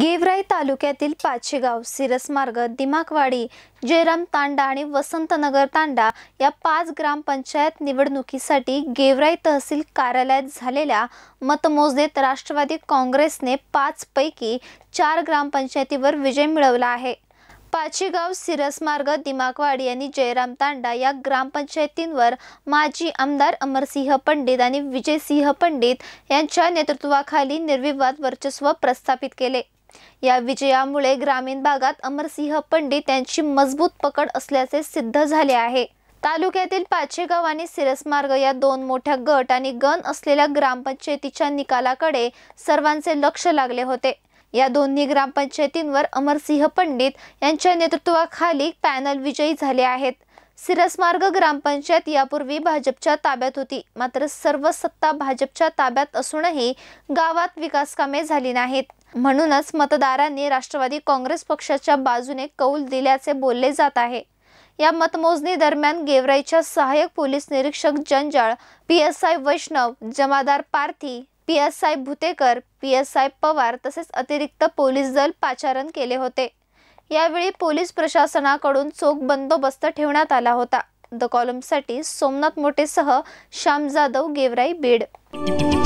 गेवराई तालुक्यातील पाचशेगाव सिरसमार्ग सिरस मार्ग दिमाकवाडी जयराम तांडा आणि वसंतनगर तांडा या पाच ग्रामपंचायत निवडणुकीसाठी गेवराई तहसील कार्यालयात झालेल्या मतमोजणीत राष्ट्रवादी काँग्रेसने पाचपैकी चार ग्रामपंचायतीवर विजय मिळवला आहे पाचीगाव सिरस मार्ग दिमाकवाडी आणि जयराम तांडा या ग्रामपंचायतींवर माजी आमदार अमरसिंह पंडित आणि विजयसिंह पंडित यांच्या नेतृत्वाखाली निर्विवाद वर्चस्व प्रस्थापित केले या विजयामुळे ग्रामीण भागात अमरसिंह पंडित यांची मजबूत पकड असल्याचे सिद्ध झाले आहे तालुक्यातील गाव आणि सिरसमार्ग या दोन मोठ्या गट आणि गण असलेल्या ग्रामपंचायतीच्या निकालाकडे सर्वांचे लक्ष लागले होते या दोन्ही ग्रामपंचायतींवर अमरसिंह पंडित यांच्या नेतृत्वाखाली पॅनल विजयी झाले आहेत सिरसमार्ग ग्रामपंचायत यापूर्वी भाजपच्या ताब्यात होती मात्र सर्व सत्ता भाजपच्या ताब्यात असूनही गावात विकास कामे झाली नाहीत म्हणूनच मतदारांनी राष्ट्रवादी काँग्रेस पक्षाच्या बाजूने कौल दिल्याचे बोलले जात आहे या मतमोजणी दरम्यान गेवराईच्या सहाय्यक पोलीस निरीक्षक Janjal P S I Vaishnav जमादार Parthi P S I Bhutekar P S I Pawar तसेच अतिरिक्त पोलीस दल पाचारण केले होते यावेळी पोलीस प्रशासनाकडून चोख बंदोबस्त ठेवण्यात आला होता द कॉलमसाठी सोमनाथ मोठेसह श्याम जाधव गेवराई बीड